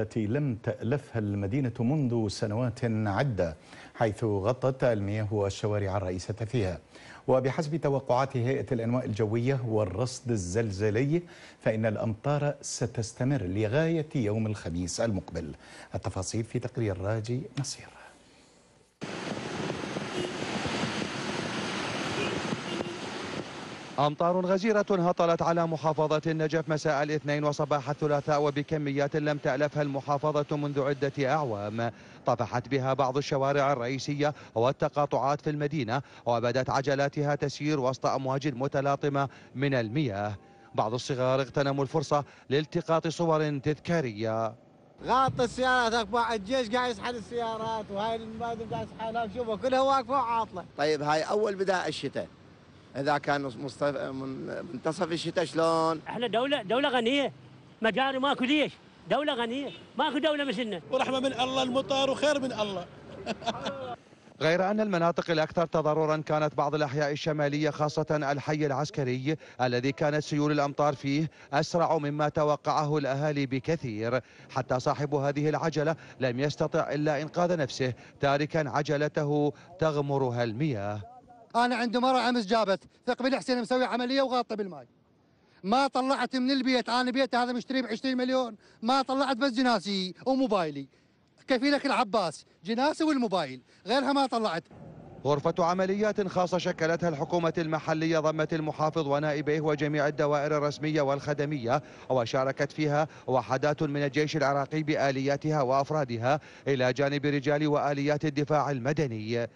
التي لم تألفها المدينة منذ سنوات عدة حيث غطت المياه والشوارع الرئيسة فيها وبحسب توقعات هيئة الأنواء الجوية والرصد الزلزلي فإن الأمطار ستستمر لغاية يوم الخميس المقبل التفاصيل في تقرير راجي نصير أمطار غزيرة هطلت على محافظة النجف مساء الاثنين وصباح الثلاثاء وبكميات لم تألفها المحافظة منذ عدة أعوام طفحت بها بعض الشوارع الرئيسية والتقاطعات في المدينة وبدت عجلاتها تسير وسط أمواج متلاطمة من المياه بعض الصغار اغتنموا الفرصة لالتقاط صور تذكارية غاط السيارات اقبع الجيش قاعد يسحل السيارات وهاي المبادئ قاعد يسحلها شوفوا كلها واقفه وعاطله. طيب هاي اول بدايه الشتاء اذا كان منتصف الشتاء شلون؟ احنا دوله دوله غنيه مجاري ماكو ليش؟ دوله غنيه ماكو دوله مثلنا ورحمه من الله المطر وخير من الله غير أن المناطق الأكثر تضررا كانت بعض الأحياء الشمالية خاصة الحي العسكري الذي كانت سيول الأمطار فيه أسرع مما توقعه الأهالي بكثير حتى صاحب هذه العجلة لم يستطع إلا إنقاذ نفسه تاركا عجلته تغمرها المياه انا عندي مره امس جابت ثقب حسين مسوي عمليه وغاطه بالماي ما طلعت من البيت انا بيتي هذا مشتري ب 20 مليون ما طلعت بس جناسي وموبايلي كفيلك العباس جناسي والموبايل غيرها ما طلعت غرفة عمليات خاصة شكلتها الحكومة المحلية ضمت المحافظ ونائبيه وجميع الدوائر الرسمية والخدمية وشاركت فيها وحدات من الجيش العراقي بآلياتها وأفرادها إلى جانب رجال وآليات الدفاع المدني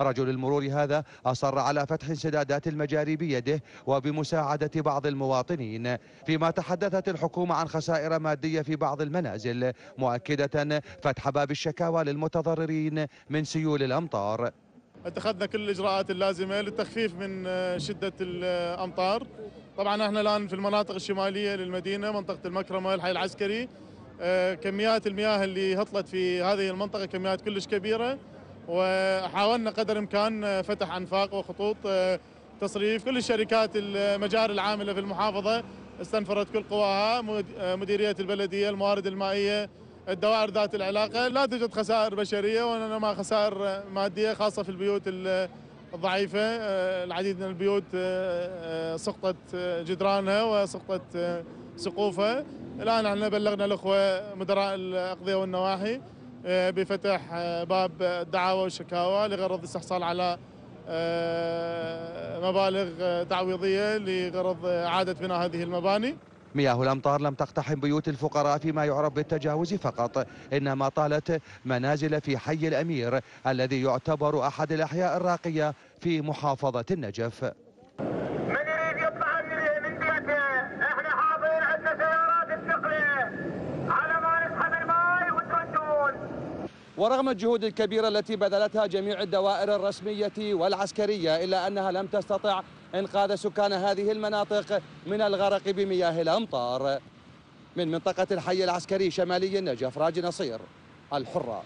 رجل المرور هذا أصر على فتح انسدادات المجاري بيده وبمساعدة بعض المواطنين فيما تحدثت الحكومة عن خسائر مادية في بعض المنازل مؤكدة فتح باب الشكاوى للمتضررين من سيول الأمطار اتخذنا كل الاجراءات اللازمه للتخفيف من آه، شده الامطار طبعا احنا الان في المناطق الشماليه للمدينه منطقه المكرمه الحي العسكري آه، كميات المياه اللي هطلت في هذه المنطقه كميات كلش كبيره وحاولنا قدر الامكان آه، فتح انفاق وخطوط آه، تصريف كل الشركات المجاري العامله في المحافظه استنفرت كل قواها آه، مديريه البلديه الموارد المائيه الدوائر ذات العلاقه لا توجد خسائر بشريه وانما خسائر ماديه خاصه في البيوت الضعيفه العديد من البيوت سقطت جدرانها وسقطت سقوفها الان احنا بلغنا الاخوه مدراء الاقضيه والنواحي آه، بفتح آه، باب الدعاوى والشكاوى لغرض الاستحصال على آه، مبالغ تعويضيه لغرض اعاده بناء هذه المباني. مياه الأمطار لم تقتحم بيوت الفقراء فيما يعرف بالتجاوز فقط إنما طالت منازل في حي الأمير الذي يعتبر أحد الأحياء الراقية في محافظة النجف ورغم الجهود الكبيرة التي بذلتها جميع الدوائر الرسمية والعسكرية إلا أنها لم تستطع إنقاذ سكان هذه المناطق من الغرق بمياه الأمطار من منطقة الحي العسكري شمالي النجف راج نصير الحرة